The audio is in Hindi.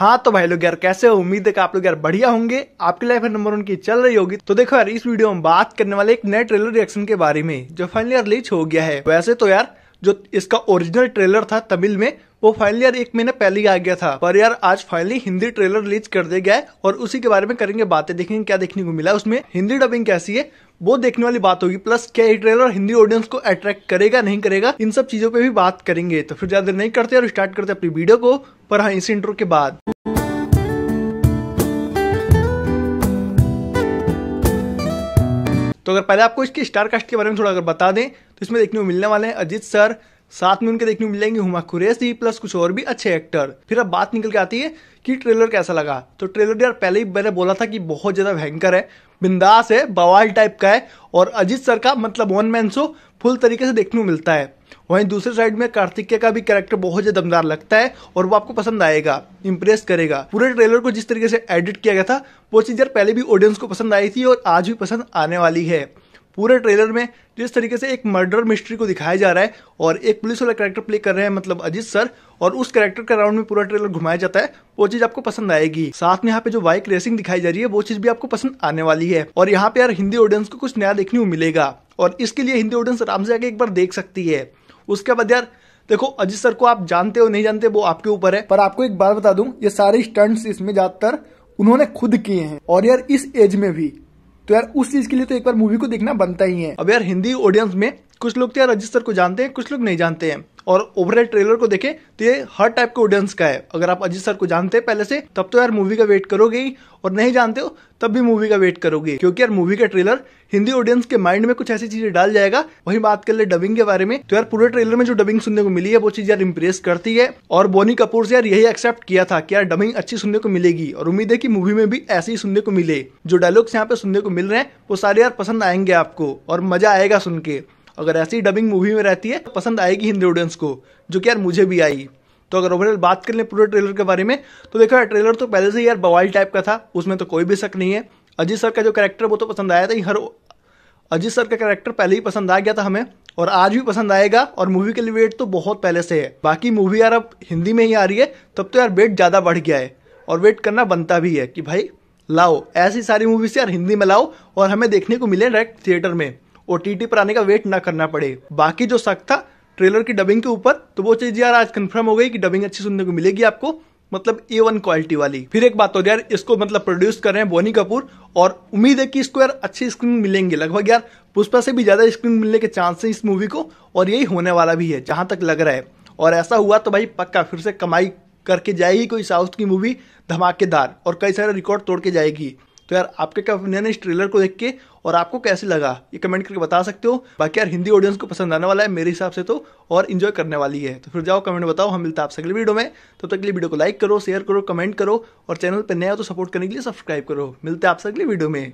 हाँ तो भाई लोग यार कैसे हो उम्मीद है कि आप लोग यार बढ़िया होंगे आपकी लाइफ नंबर उनकी चल रही होगी तो देखो यार इस वीडियो में बात करने वाले एक नए ट्रेलर रिएक्शन के बारे में जो फाइनली रिलीज हो गया है वैसे तो यार जो इसका ओरिजिनल ट्रेलर था तमिल में वो फाइनली यार एक महीने पहले ही आ गया था पर यार आज फाइनली हिंदी ट्रेलर रिलीज कर दिया गया है और उसी के बारे में करेंगे बातें देखेंगे क्या देखने को मिला उसमें हिंदी डबिंग कैसी है वो देखने वाली बात होगी प्लस क्या ये ट्रेलर हिंदी ऑडियंस को अट्रैक्ट करेगा नहीं करेगा इन सब चीजों पे भी बात करेंगे तो फिर ज्यादा नहीं करते और स्टार्ट करते अपनी वीडियो को पर हाँ इस इंटरव्यू के बाद तो अगर पहले आपको इसके स्टार कास्ट के बारे में थोड़ा अगर बता दें तो इसमें देखने को मिलने वाले हैं अजीत सर साथ में उनके देखने को मिलेंगे हुमा कुरेशी प्लस कुछ और भी अच्छे एक्टर फिर अब बात निकल के आती है कि ट्रेलर कैसा लगा तो ट्रेलर यार पहले ही मैंने बोला था कि बहुत ज़्यादा भयंकर है बिंदास है बवाल टाइप का है और अजीत सर का मतलब वन मैन शो फुल तरीके से देखने को मिलता है वहीं दूसरे साइड में कार्तिक का भी कैरेक्टर बहुत ज्यादा दमदार लगता है और वो आपको पसंद आएगा इम्प्रेस करेगा पूरे ट्रेलर को जिस तरीके से एडिट किया गया था वो चीज़ यार पहले भी ऑडियंस को पसंद आई थी और आज भी पसंद आने वाली है पूरे ट्रेलर में जिस तरीके से एक मर्डर मिस्ट्री को दिखाया जा रहा है और एक पुलिस वाला कैरेक्टर प्ले कर रहे हैं मतलब अजीत सर और उस कैरेक्टर के राउंड में पूरा ट्रेलर घुमाया जाता है वो चीज आपको पसंद आएगी साथ में यहाँ पे जो बाइक रेसिंग दिखाई जा रही है वो चीज भी आपको पसंद आने वाली है और यहाँ पे यार हिंदी ऑडियंस को कुछ नया देखने को मिलेगा और इसके लिए हिंदी ऑडियंस आराम से आगे एक बार देख सकती है उसके बाद यार देखो अजीत सर को आप जानते हो नहीं जानते वो आपके ऊपर है पर आपको एक बात बता दूं ये सारे स्टंट्स इसमें ज्यादातर उन्होंने खुद किए हैं और यार इस एज में भी तो यार उस चीज के लिए तो एक बार मूवी को देखना बनता ही है अब यार हिंदी ऑडियंस में कुछ लोग तो यार अजीत सर को जानते हैं कुछ लोग नहीं जानते हैं और ओवरऑल ट्रेलर को देखें तो ये हर टाइप के ऑडियंस का है अगर आप अजीत सर को जानते हैं पहले से तब तो यार मूवी का वेट करोगे ही और नहीं जानते हो तब भी मूवी का वेट करोगे क्योंकि यार मूवी का ट्रेलर हिंदी ऑडियंस के माइंड में कुछ ऐसी चीजें डाल जाएगा वही बात कर ले डबिंग के बारे में तो यार पूरे ट्रेलर में जो डबिंग सुनने को मिली है वो चीज यार इम्प्रेस करती है और बोनी कपूर से यार यही एक्सेप्ट किया था कि यार डबिंग अच्छी सुनने को मिलेगी और उम्मीद है की मूवी में भी ऐसे ही सुनने को मिले जो डायलॉग्स यहाँ पे सुनने को मिल रहे हैं वो सारे यार पसंद आएंगे आपको और मजा आएगा सुन के अगर ऐसी डबिंग मूवी में रहती है तो पसंद आएगी हिंदी ऑडियंस को जो कि यार मुझे भी आई तो अगर ओवरऑल बात कर लें पूरे ट्रेलर के बारे में तो देखो यार ट्रेलर तो पहले से यार बवाल टाइप का था उसमें तो कोई भी शक नहीं है अजीत सर का जो करेक्टर वो तो पसंद आया था हर अजीत सर का करेक्टर पहले ही पसंद आ गया था हमें और आज भी पसंद आएगा और मूवी के लिए वेट तो बहुत पहले से है बाकी मूवी यार अब हिंदी में ही आ रही है तब तो यार वेट ज़्यादा बढ़ गया है और वेट करना बनता भी है कि भाई लाओ ऐसी सारी मूवीज यार हिंदी में लाओ और हमें देखने को मिले डायरेक्ट थिएटर में ओ पर आने का वेट ना करना पड़े बाकी जो शक था ट्रेलर की डबिंग के ऊपर तो वो चीज़ यार आज कंफर्म हो गई कि डबिंग अच्छी सुनने को मिलेगी आपको मतलब ए वन क्वालिटी वाली फिर एक बात और यार इसको मतलब प्रोड्यूस कर रहे हैं बोनी कपूर और उम्मीद है कि इसको यार अच्छी स्क्रीन मिलेंगे लगभग यार पुष्पा से भी ज़्यादा स्क्रीन मिलने के चांस हैं इस मूवी को और यही होने वाला भी है जहां तक लग रहा है और ऐसा हुआ तो भाई पक्का फिर से कमाई करके जाएगी कोई साउथ की मूवी धमाकेदार और कई सारे रिकॉर्ड तोड़ के जाएगी तो यार आपके क्या ओपिनियन है इस ट्रेलर को देख के और आपको कैसे लगा ये कमेंट करके बता सकते हो बाकी यार हिंदी ऑडियंस को पसंद आने वाला है मेरे हिसाब से तो और इन्जॉय करने वाली है तो फिर जाओ कमेंट बताओ हम मिलता है आपसे अगले वीडियो में तब तक लिए वीडियो को लाइक करो शेयर करो कमेंट करो और चैनल पर नया हो तो सपोर्ट करने के लिए सब्सक्राइब करो मिलते हैं आपसे अगले वीडियो में